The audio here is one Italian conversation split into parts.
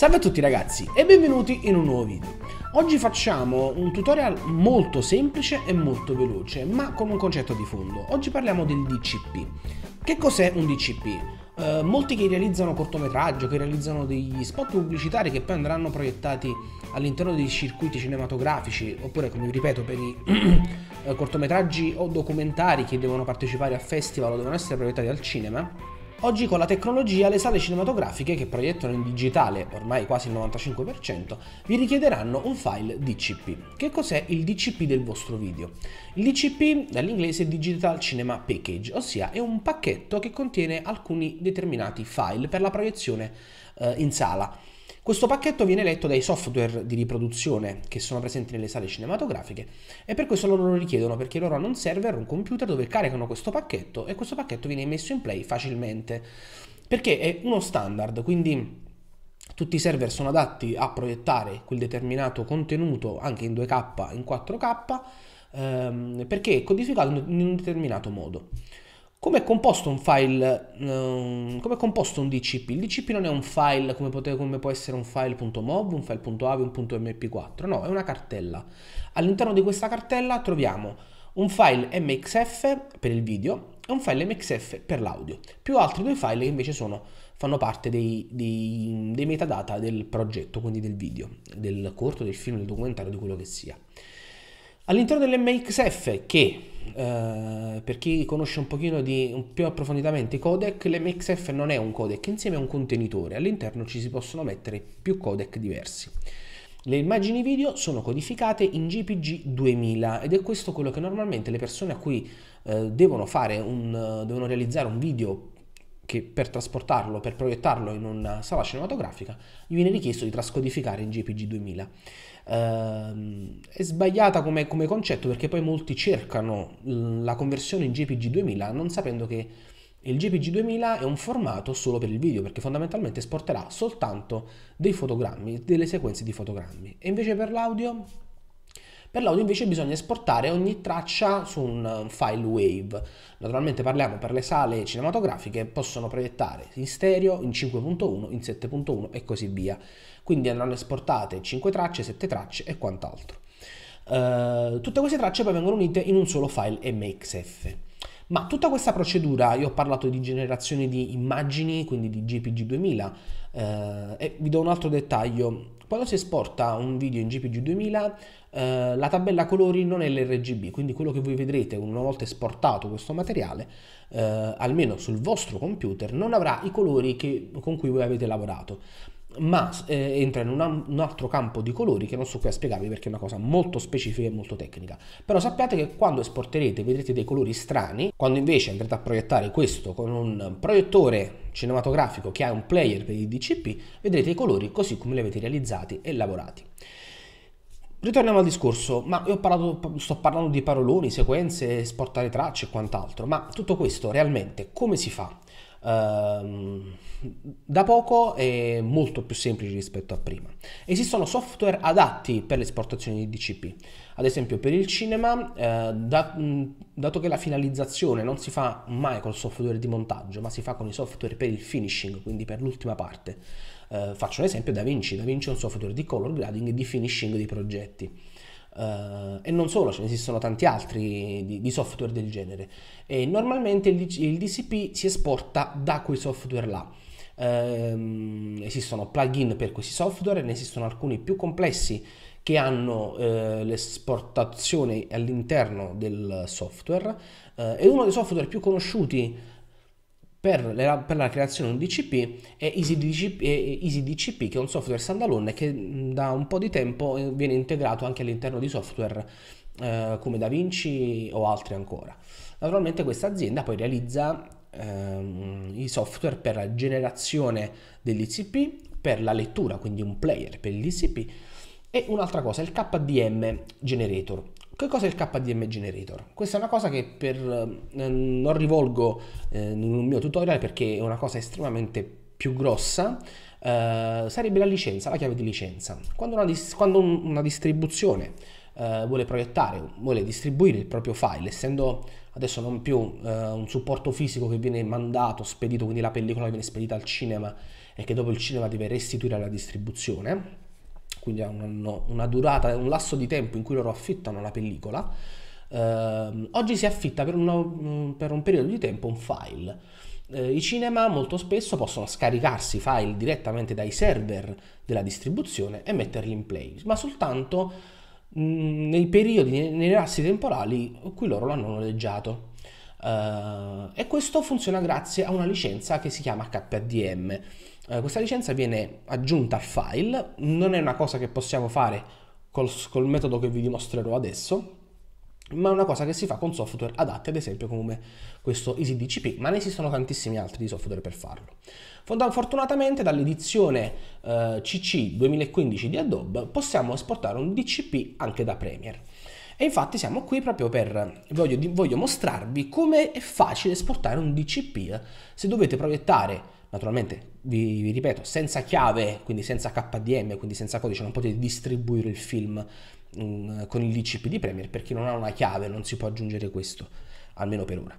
Salve a tutti ragazzi e benvenuti in un nuovo video. Oggi facciamo un tutorial molto semplice e molto veloce, ma con un concetto di fondo. Oggi parliamo del DCP. Che cos'è un DCP? Uh, eh, molti che realizzano cortometraggio, che realizzano degli spot pubblicitari che poi andranno proiettati all'interno dei circuiti cinematografici, oppure come ripeto per i uh, cortometraggi o documentari che devono partecipare a festival o devono essere proiettati al cinema, Oggi con la tecnologia le sale cinematografiche che proiettano in digitale ormai quasi il 95% vi richiederanno un file DCP. Che cos'è il DCP del vostro video? Il DCP dall'inglese Digital Cinema Package, ossia è un pacchetto che contiene alcuni determinati file per la proiezione eh, in sala. Questo pacchetto viene letto dai software di riproduzione che sono presenti nelle sale cinematografiche e per questo loro lo richiedono perché loro hanno un server, un computer dove caricano questo pacchetto e questo pacchetto viene messo in play facilmente perché è uno standard, quindi tutti i server sono adatti a proiettare quel determinato contenuto anche in 2K, in 4K, ehm, perché è codificato in un determinato modo. Come è composto un file? Um, come è composto un DCP? Il DCP non è un file come, potete, come può essere un file.mov, un file.avi, un .mp4, no, è una cartella. All'interno di questa cartella troviamo un file mxf per il video e un file mxf per l'audio, più altri due file che invece sono, fanno parte dei, dei, dei metadata del progetto, quindi del video, del corto, del film, del documentario, di quello che sia. All'interno dell'MXF che Uh, per chi conosce un pochino di, un, più approfonditamente i codec, l'MXF non è un codec insieme a un contenitore, all'interno ci si possono mettere più codec diversi. Le immagini video sono codificate in GPG 2000 ed è questo quello che normalmente le persone a cui uh, devono, un, uh, devono realizzare un video che per trasportarlo, per proiettarlo in una sala cinematografica, gli viene richiesto di trascodificare in GPG 2000. Uh, è sbagliata come, come, concetto perché poi molti cercano mm, la conversione in JPG 2000 non sapendo che il JPG 2000 è un formato solo per il video perché fondamentalmente esporterà soltanto dei fotogrammi, delle sequenze di fotogrammi. E invece per l'audio? Per l'audio invece bisogna esportare ogni traccia su un file wave. Naturalmente parliamo per le sale cinematografiche, possono proiettare in stereo, in 5.1, in 7.1 e così via. Quindi andranno esportate 5 tracce, 7 tracce e quant'altro. Eh, tutte queste tracce poi vengono unite in un solo file MXF. Ma tutta questa procedura, io ho parlato di generazione di immagini, quindi di GPG 2000, uh, e vi do un altro dettaglio. Quando si esporta un video in GPG 2000, uh, la tabella colori non è l'RGB, quindi quello che voi vedrete una volta esportato questo materiale, eh, almeno sul vostro computer, non avrà i colori che, con cui voi avete lavorato ma eh, entra in una, un altro campo di colori che non so qui a spiegarvi perché è una cosa molto specifica e molto tecnica. Però sappiate che quando esporterete vedrete dei colori strani, quando invece andrete a proiettare questo con un proiettore cinematografico che ha un player per i DCP, vedrete i colori così come li avete realizzati e lavorati. Ritorniamo al discorso, ma io parlato, sto parlando di paroloni, sequenze, esportare tracce e quant'altro, ma tutto questo realmente come si fa? Uh, da poco è molto più semplice rispetto a prima. Esistono software adatti per l'esportazione di DCP, ad esempio per il cinema, uh, da, mh, mm, dato che la finalizzazione non si fa mai col software di montaggio, ma si fa con i software per il finishing, quindi per l'ultima parte. Uh, faccio un esempio DaVinci, Vinci, è un software di color grading e di finishing dei progetti. Uh, e non solo, ce ne esistono tanti altri di, di software del genere. E normalmente il, il, DCP si esporta da quei software là. Uh, esistono plugin per questi software, ne esistono alcuni più complessi che hanno uh, l'esportazione all'interno del software. Eh, e uno dei software più conosciuti per la, per la, creazione di un DCP è EasyDCP, EasyDCP, che è un software standalone che mm, da un po' di tempo eh, viene integrato anche all'interno di software eh, come DaVinci o altri ancora. Naturalmente questa azienda poi realizza ehm, i software per la generazione dell'ICP, per la lettura, quindi un player per l'ICP e un'altra cosa, il KDM Generator. Che cosa è il KDM Generator? Questa è una cosa che per, eh, non rivolgo eh, in un mio tutorial perché è una cosa estremamente più grossa. Eh, sarebbe la licenza, la chiave di licenza. Quando una, dis quando un, una distribuzione eh, vuole proiettare, vuole distribuire il proprio file, essendo adesso non più eh, un supporto fisico che viene mandato, spedito, quindi la pellicola viene spedita al cinema e che dopo il cinema deve restituire alla distribuzione, quindi hanno una durata, un lasso di tempo in cui loro affittano la pellicola. Eh, oggi si affitta per, una, mm, per, un periodo di tempo un file. Eh, I cinema molto spesso possono scaricarsi file direttamente dai server della distribuzione e metterli in play, ma soltanto mh, mm, nei periodi, nei, nei lassi temporali in cui loro l'hanno noleggiato. Uh, e questo funziona grazie a una licenza che si chiama KDM. Uh, eh, questa licenza viene aggiunta al file, non è una cosa che possiamo fare col, col metodo che vi dimostrerò adesso, ma è una cosa che si fa con software adatti, ad esempio come questo EasyDCP, ma ne esistono tantissimi altri di software per farlo. Fortunatamente dall'edizione eh, CC 2015 di Adobe possiamo esportare un DCP anche da Premiere. E infatti siamo qui proprio per, voglio, voglio mostrarvi come è facile esportare un DCP se dovete proiettare naturalmente vi, vi, ripeto senza chiave quindi senza KDM quindi senza codice non potete distribuire il film mh, mm, con il DCP di Premiere perché non ha una chiave non si può aggiungere questo almeno per ora.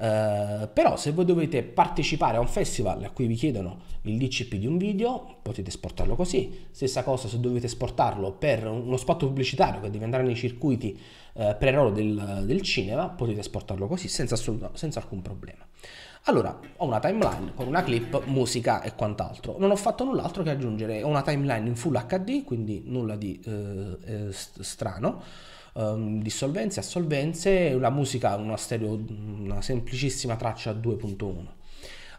Uh, però se voi dovete partecipare a un festival a cui vi chiedono il DCP di un video potete esportarlo così stessa cosa se dovete esportarlo per uno spot pubblicitario che deve andare nei circuiti uh, pre-roll del, del, cinema potete esportarlo così senza, assoluta, senza alcun problema allora ho una timeline con una clip musica e quant'altro non ho fatto null'altro che aggiungere una timeline in full HD quindi nulla di uh, strano um, ehm, di solvenze la musica una, stereo, una semplicissima traccia 2.1.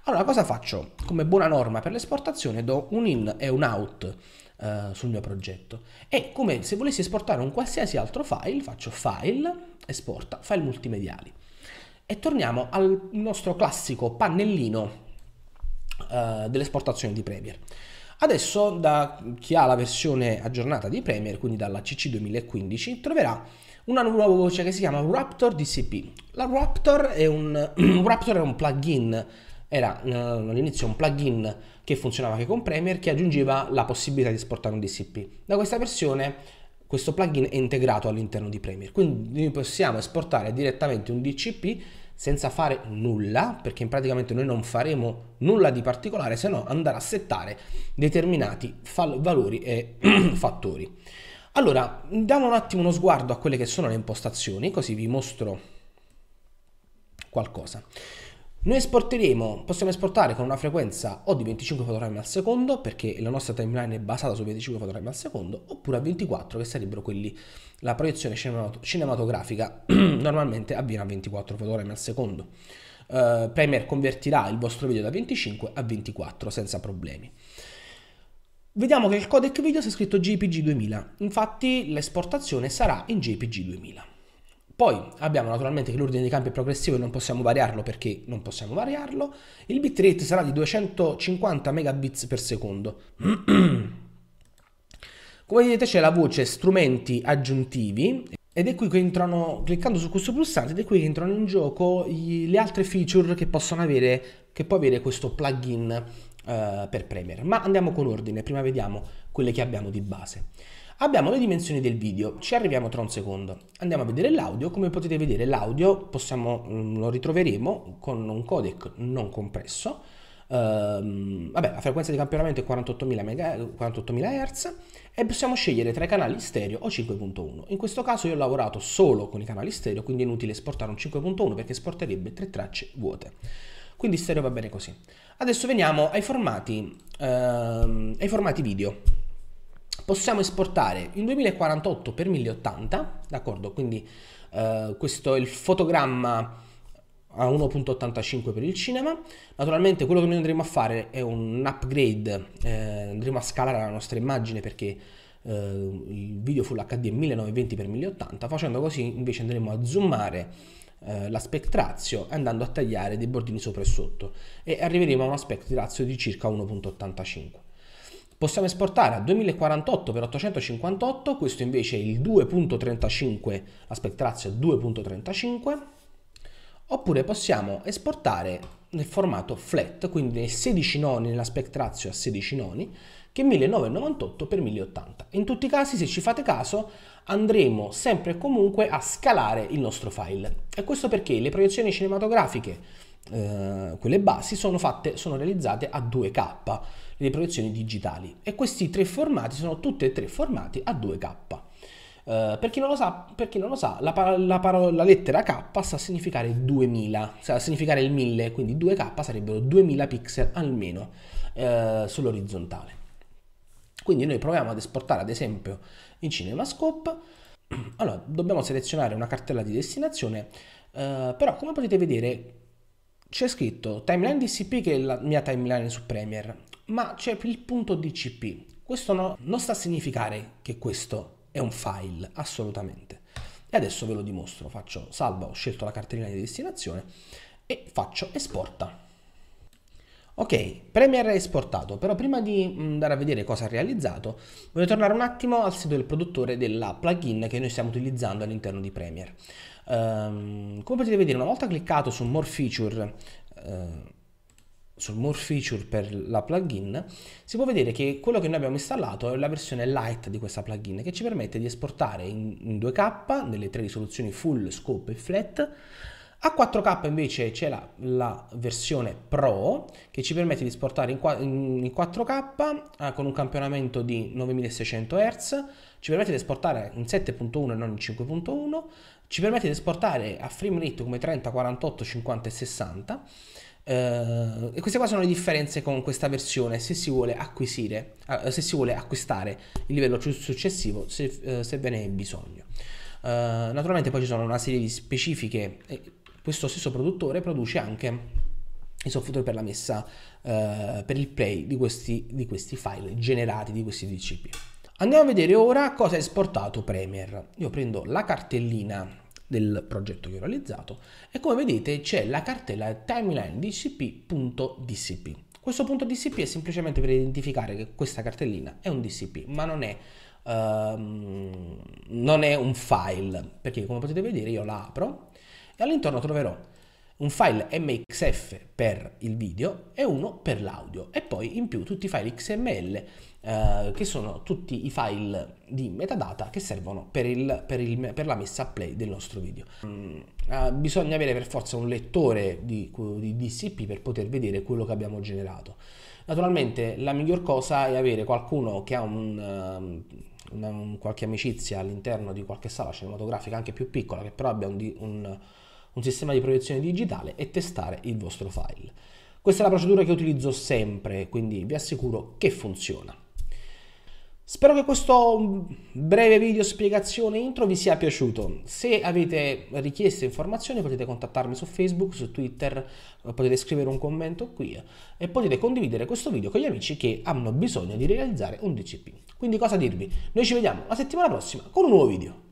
Allora cosa faccio? Come buona norma per l'esportazione do un in e un out uh, sul mio progetto e come se volessi esportare un qualsiasi altro file faccio file, esporta, file multimediali. E torniamo al nostro classico pannellino uh, dell'esportazione di Premiere. Adesso da chi ha la versione aggiornata di Premiere, quindi dalla CC 2015, troverà una nuova voce che si chiama Raptor DCP. La Raptor è un, Raptor è un plugin era eh, all'inizio un plugin che funzionava anche con Premiere che aggiungeva la possibilità di esportare un DCP. Da questa versione questo plugin è integrato all'interno di Premiere, quindi noi possiamo esportare direttamente un DCP senza fare nulla, perché praticamente noi non faremo nulla di particolare se no andare a settare determinati fal- valori e fattori. Allora, diamo un attimo uno sguardo a quelle che sono le impostazioni, così vi mostro qualcosa. Noi esporteremo, possiamo esportare con una frequenza o di 25 fotogrammi al secondo, perché la nostra timeline è basata su 25 fotogrammi al secondo, oppure a 24, che sarebbero quelli, la proiezione cinematografica normalmente avviene a 24 fotogrammi al secondo. Uh, eh, Premiere convertirà il vostro video da 25 a 24 senza problemi. Vediamo che il codec video si è scritto JPG 2000, infatti l'esportazione sarà in JPG 2000. Poi abbiamo naturalmente che l'ordine dei campi è progressivo e non possiamo variarlo perché non possiamo variarlo. Il bitrate sarà di 250 megabits per secondo. Come vedete c'è la voce strumenti aggiuntivi ed è qui che entrano, cliccando su questo pulsante, ed è qui che entrano in gioco gli, le altre feature che possono avere, che può avere questo plugin uh, per Premiere. Ma andiamo con ordine, prima vediamo quelle che abbiamo di base. Abbiamo le dimensioni del video, ci arriviamo tra un secondo. Andiamo a vedere l'audio, come potete vedere l'audio possiamo, mm, lo ritroveremo con un codec non compresso, ehm, vabbè, la frequenza di campionamento è 48.000, mega, 48.000 Hz e possiamo scegliere tra i canali stereo o 5.1. In questo caso io ho lavorato solo con i canali stereo, quindi è inutile esportare un 5.1 perché esporterebbe tre tracce vuote. Quindi stereo va bene così. Adesso veniamo ai formati, ehm, ai formati video possiamo esportare in 2048 per 1080, d'accordo? Quindi eh, questo è il fotogramma a 1.85 per il cinema. Naturalmente quello che noi andremo a fare è un upgrade, eh, andremo a scalare la nostra immagine perché eh, il video full HD è 1920x1080, facendo così invece andremo a zoomare eh, l'aspect ratio andando a tagliare dei bordini sopra e sotto e arriveremo a un aspect ratio di circa 1.85. Possiamo esportare a 2048 x 858, questo invece è il 2.35, aspect ratio 2.35, oppure possiamo esportare nel formato flat, quindi nel 16 noni, nell'aspect ratio a 16 noni, che è 1998 x 1080. In tutti i casi, se ci fate caso, andremo sempre e comunque a scalare il nostro file. E questo perché le proiezioni cinematografiche eh, quelle basi sono, fatte, sono realizzate a 2K, le proiezioni digitali. E questi tre formati sono tutti e tre formati a 2K. Eh, per, chi sa, per, chi non lo sa, la, la, parola, lettera K sta a significare 2000, sta a significare il 1000, quindi 2K sarebbero 2000 pixel almeno eh, sull'orizzontale. Quindi noi proviamo ad esportare ad esempio in CinemaScope, allora dobbiamo selezionare una cartella di destinazione, eh, però come potete vedere c'è scritto timeline DCP che è la mia timeline su Premiere, ma c'è il punto DCP. Questo no, non sta a significare che questo è un file, assolutamente. E adesso ve lo dimostro, faccio salva, ho scelto la cartellina di destinazione e faccio esporta. Ok, Premiere è esportato, però prima di mm, andare a vedere cosa ha realizzato, voglio tornare un attimo al sito del produttore della plugin che noi stiamo utilizzando all'interno di Premiere. Um, come potete vedere, una volta cliccato su More Feature, uh, sul More Feature per la plugin, si può vedere che quello che noi abbiamo installato è la versione light di questa plugin che ci permette di esportare in, in 2K nelle tre risoluzioni full, scope e flat a 4K invece c'è la, la, versione Pro che ci permette di esportare in, 4K eh, ah, con un campionamento di 9600 Hz, ci permette di esportare in 7.1 e non in 5.1, ci permette di esportare a frame rate come 30, 48, 50 e 60. Uh, eh, e queste qua sono le differenze con questa versione se si vuole acquisire, uh, se si vuole acquistare il livello successivo se, uh, se ve ne è bisogno. Eh, naturalmente poi ci sono una serie di specifiche questo stesso produttore produce anche il software per la messa, eh, per il play di questi, di questi file generati, di questi DCP. Andiamo a vedere ora cosa ha esportato Premiere. Io prendo la cartellina del progetto che ho realizzato e come vedete c'è la cartella timelinedcp.dcp. Questo punto DCP è semplicemente per identificare che questa cartellina è un DCP, ma non è, um, non è un file, perché come potete vedere io la apro, e all'interno troverò un file MXF per il video e uno per l'audio e poi in più tutti i file XML eh, che sono tutti i file di metadata che servono per, il, per, il, per la messa a play del nostro video. Mm, eh, bisogna avere per forza un lettore di, di DCP per poter vedere quello che abbiamo generato. Naturalmente la miglior cosa è avere qualcuno che ha un... Um, una, un, qualche amicizia all'interno di qualche sala cinematografica anche più piccola che però abbia un, un un sistema di proiezione digitale e testare il vostro file. Questa è la procedura che utilizzo sempre, quindi vi assicuro che funziona. Spero che questo breve video spiegazione intro vi sia piaciuto. Se avete richieste informazioni potete contattarmi su Facebook, su Twitter, potete scrivere un commento qui e potete condividere questo video con gli amici che hanno bisogno di realizzare un DCP. Quindi cosa dirvi? Noi ci vediamo la settimana prossima con un nuovo video.